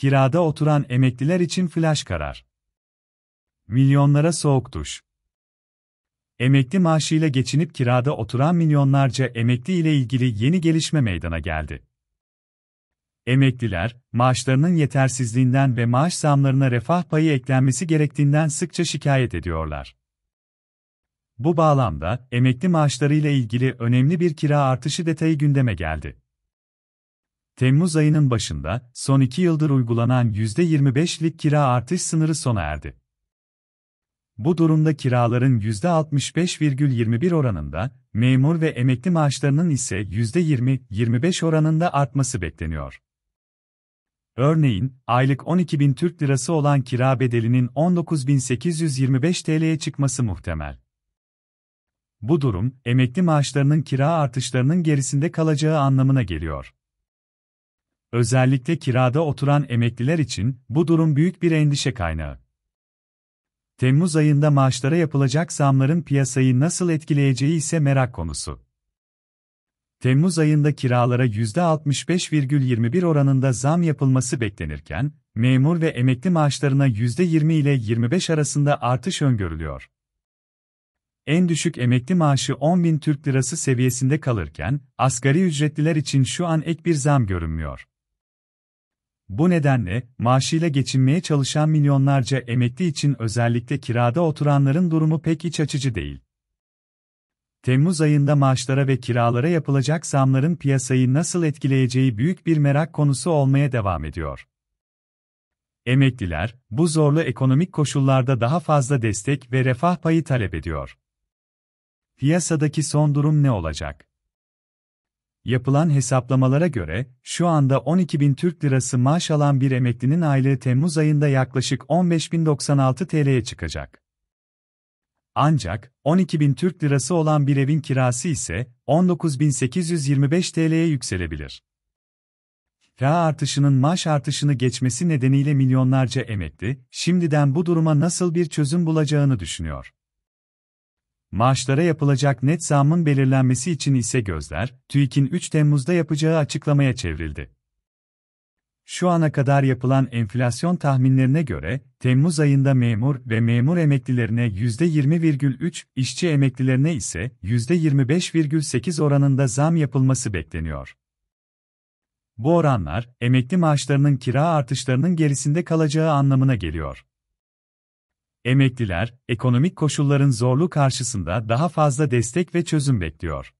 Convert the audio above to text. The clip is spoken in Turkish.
Kirada oturan emekliler için flash karar. Milyonlara soğuk duş. Emekli maaşıyla geçinip kirada oturan milyonlarca emekli ile ilgili yeni gelişme meydana geldi. Emekliler, maaşlarının yetersizliğinden ve maaş zamlarına refah payı eklenmesi gerektiğinden sıkça şikayet ediyorlar. Bu bağlamda emekli maaşlarıyla ilgili önemli bir kira artışı detayı gündeme geldi. Temmuz ayının başında, son iki yıldır uygulanan %25'lik kira artış sınırı sona erdi. Bu durumda kiraların %65,21 oranında, memur ve emekli maaşlarının ise %20-25 oranında artması bekleniyor. Örneğin, aylık 12 bin Türk Lirası olan kira bedelinin 19.825 TL'ye çıkması muhtemel. Bu durum, emekli maaşlarının kira artışlarının gerisinde kalacağı anlamına geliyor. Özellikle kirada oturan emekliler için bu durum büyük bir endişe kaynağı. Temmuz ayında maaşlara yapılacak zamların piyasayı nasıl etkileyeceği ise merak konusu. Temmuz ayında kiralara %65,21 oranında zam yapılması beklenirken, memur ve emekli maaşlarına %20 ile 25 arasında artış öngörülüyor. En düşük emekli maaşı 10 bin Türk Lirası seviyesinde kalırken, asgari ücretliler için şu an ek bir zam görünmüyor. Bu nedenle, maaşıyla geçinmeye çalışan milyonlarca emekli için özellikle kirada oturanların durumu pek iç açıcı değil. Temmuz ayında maaşlara ve kiralara yapılacak zamların piyasayı nasıl etkileyeceği büyük bir merak konusu olmaya devam ediyor. Emekliler, bu zorlu ekonomik koşullarda daha fazla destek ve refah payı talep ediyor. Piyasadaki son durum ne olacak? Yapılan hesaplamalara göre, şu anda 12 bin Türk lirası maaş alan bir emeklinin aylığı Temmuz ayında yaklaşık 15.096 TL'ye çıkacak. Ancak, 12 bin Türk lirası olan bir evin kirası ise, 19.825 TL'ye yükselebilir. Kira artışının maaş artışını geçmesi nedeniyle milyonlarca emekli, şimdiden bu duruma nasıl bir çözüm bulacağını düşünüyor. Maaşlara yapılacak net zamın belirlenmesi için ise gözler, TÜİK'in 3 Temmuz'da yapacağı açıklamaya çevrildi. Şu ana kadar yapılan enflasyon tahminlerine göre, Temmuz ayında memur ve memur emeklilerine %20,3, işçi emeklilerine ise %25,8 oranında zam yapılması bekleniyor. Bu oranlar, emekli maaşlarının kira artışlarının gerisinde kalacağı anlamına geliyor. Emekliler, ekonomik koşulların zorluğu karşısında daha fazla destek ve çözüm bekliyor.